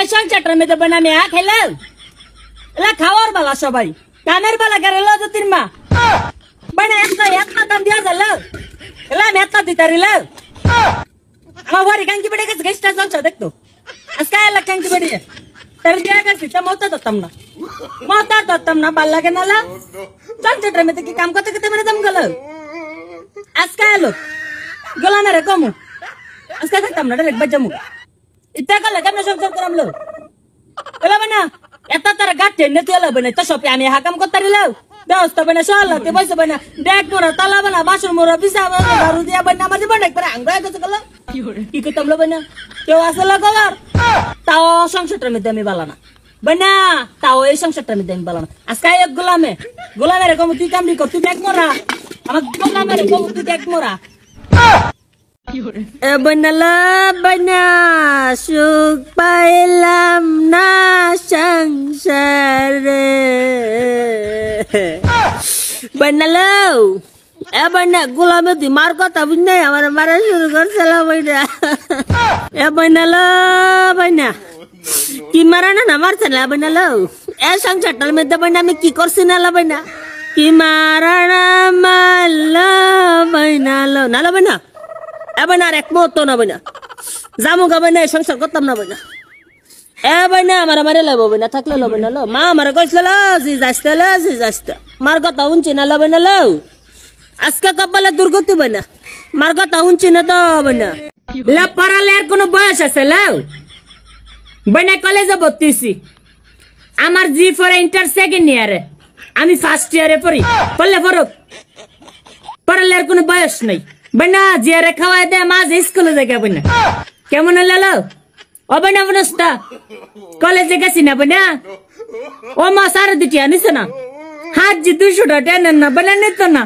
A song চাটার মেয়ে দেবে না মেয়া খেলাম এলা খাওয়ার বালা সবাই কানের বালা করে লো তো তিন মা মানে একটা একটা দাম দিয়া গেল এলা মেতা দিতারিল আমার বাড়ি কাঙ্কি বেড়ে গেছে গেস্ট হাউস আছে দেখতো আজকে এলা কাঙ্কি বেড়ে तर दिया का सीता मोता तो तमना मोता तो तमना बाल्ला के नाला चल चटर में की काम करते कितने मैंने दम गल आज का लोग गला ना रे कमू आज का तमना रे बजमू টাকা লাগে আমরা সংসার করাম লো এলাবে না এত তার গাঠে নে তুই এলাবে না তো সপে আমি হাকাম করতে রিলাও ব্যস্ত হবে না সল্লা তে বসে না ডেক মোরা তালা বানা বাসন মোরা বিছা বানা ঘর দিয়া বানা আমার জীবন একবার আঙ্গা গেছে গেল কি করতাম লবে না কেউ আসলে গলার তাও সংসারটার মধ্যে আমি বালা না বনা তাও এই সংসারটার মধ্যে আমি বালা না আজকে এক গোলামে গোলামের কম তুই কামড়ি কর তুই ডেক মোরা আমার গোলামের কম তুই ডেক মোরা বইনালা বইনা সুখ পাইলাম না সংসারে বইনালাও এবার না গোলামে তুই মার কথা বুঝ নাই আমার মারা শুরু করছিল বইনা এ বইনালো বইনা কি মারা না না মারছে না বইনালো এ সংসারটার মধ্যে বইনা আমি কি করছি না বইনা কি মারা না মারলো বইনালো না বইনা এবার এক মুহূর্ত না বই না গাবে না সংসার করতাম না এ ভাই না আমার মারে লবে না থাকলে লবে না লো মা আমার কইছিল জি যাইতে লো জি যাইতে মার কথা উঞ্চি না লবে না লো আজকে কপালে দুর্গতি বই না মার কথা উঞ্চি না তো হবে না লে কোনো বয়স আছে লো বইনা কলেজে ভর্তিছি আমার জি ফর ইন্টার সেকেন্ড ইয়ারে আমি ফার্স্ট ইয়ারে পড়ি পড়লে পড়ুক পড়ালের কোনো বয়স নাই বন্যা জিয়ারে খাওয়াই মাঝ স্কুলে দেখে বন্যা কেমন হলো ও বন্যা মনস্তা কলেজে গেছি না বন্যা ও মা সারা দুটি আনিস না হাত যে দুশোটা না বন্যা নিত না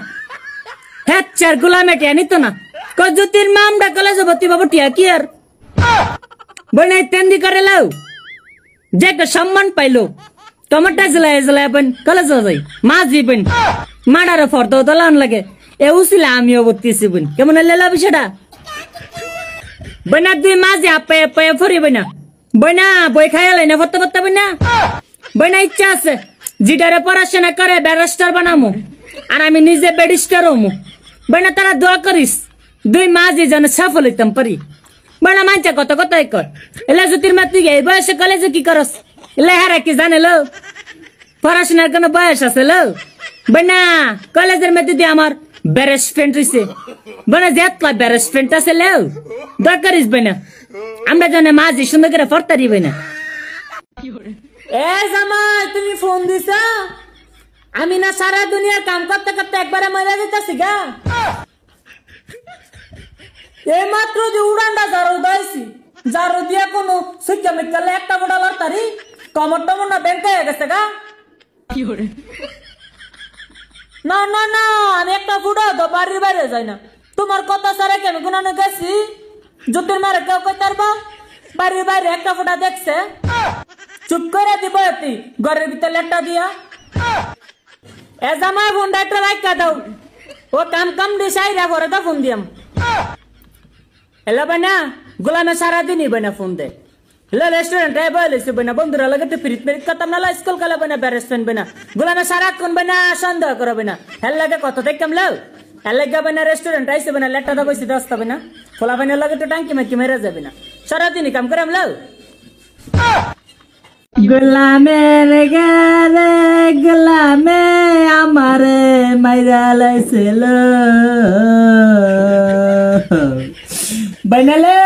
হ্যাচার গোলামে টিয়া না কজুতির মামটা কলেজে ভর্তি বাবু কি আর বন্যা তেমনি করে লাও যে সম্মান পাইলো তোমারটা জেলায় জেলায় বন কলেজ যাই মাঝি বন মাডারে ফর্দ লাগে আমিও বত্রিশে বোন কেমন বিষয়টা বইনা তুই মাঝে ফরি বইনা বইনা বই খাইয়া লাইনা ফত্তা ফত্তা বইনা বইনা ইচ্ছা আছে জিডারে পড়াশোনা করে ব্যারিস্টার বানামো আর আমি নিজে ব্যারিস্টার হমু বইনা তারা দোয়া করিস দুই মাঝে যেন সফল হইতাম পারি বইনা মানছে কত কথাই কর এলা জ্যোতির মা তুই এই বয়সে কলেজে কি করস এলা হারা কি জানে লো পড়াশোনার কোনো বয়স আছে লো বইনা কলেজের মেয়ে দিদি আমার Beres friend risse. Bana zetla beres friend ta se leo. Dakar is bana. Amra jane maazi shunda kare fartari bana. এ জামা তুমি ফোন দিছ আমি না সারা দুনিয়ার কাম করতে করতে একবারে মরে যেতেছি গা এই মাত্র যে উড়ানটা জারো দাইছি জারো দিয়া কোনো সুইকা মিকালে একটা গোড়া লড়তারি কমর টমর না ব্যাংকে গেছে গা কি না না না আমি একটা ফুটা তো বাড়ির বাইরে যাই না তোমার কথা সারা কি আমি গুনানো গেছি যুদ্ধের মারে কেউ কই তারবা বাড়ির বাইরে একটা ফুটা দেখছে চুপ করে দিব তুই ঘরের ভিতরে একটা দিয়া এ জামা ফোনটা একটা রাখা দাও ও কাম কাম দিয়ে সাইরা ঘরে তো ফোন দিয়াম হ্যালো না গোলামে সারাদিনই বাইনা ফোন দেয় লা রেস্টুরেন্ট রে বলে সে বনা বন্ধুরা লাগাতে পিরিত পিরিত কথা না লা স্কুল কালা বনা রেস্টুরেন্ট বনা গোলামে সারা কোন বনা সন্দেহ করো বনা হেল লাগে কত থেকে কাম লাও হেল লাগা বনা রেস্টুরেন্ট আইসে বনা লেটা দা কইছি দস্তা বনা খোলা বনা লাগে তো টাঙ্কি মাকি মেরা যাবে না সারা দিন কাম করাম লাও গোলামের গারে গোলামে আমারে মাইরা লাইছিল বনালো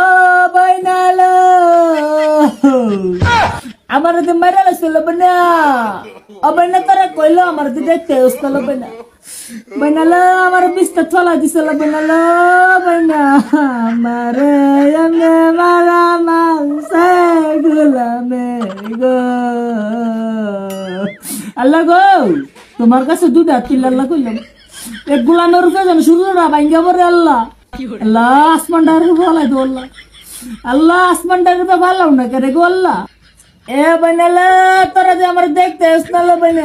ও আমার যদি মারা লাগছিল বনা অবাই তারা কইলো আমার যদি দেখতে আসছিল বনা বইনালো আমার বিস্তা থলা দিছিল বইনালো বইনা আমার এমনে মারা মাংসে গুলামে গো আল্লাহ গো তোমার কাছে দুধ আর তিল আল্লাহ কইলাম এক গুলানোর রূপে যেন সূর্যরা ভাঙ্গা বরে আল্লাহ আল্লাহ আসমান ডারে ভালাই দো আল্লাহ আল্লাহ আসমান ডারে ভালাও না কেরে গো আল্লাহ এ বাইনালা তোরা যে আমার দেখতে আসনালো বাইনা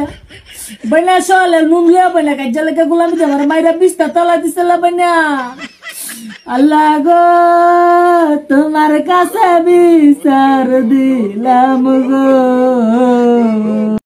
বাইনা সলে নুমলিয়া বাইনা কাজে লাগে গোলামি যে আমার মাইরা বিস্তা তলা দিছে বাইনা আল্লাহ গো তোমার কাছে বিচার দিলাম গো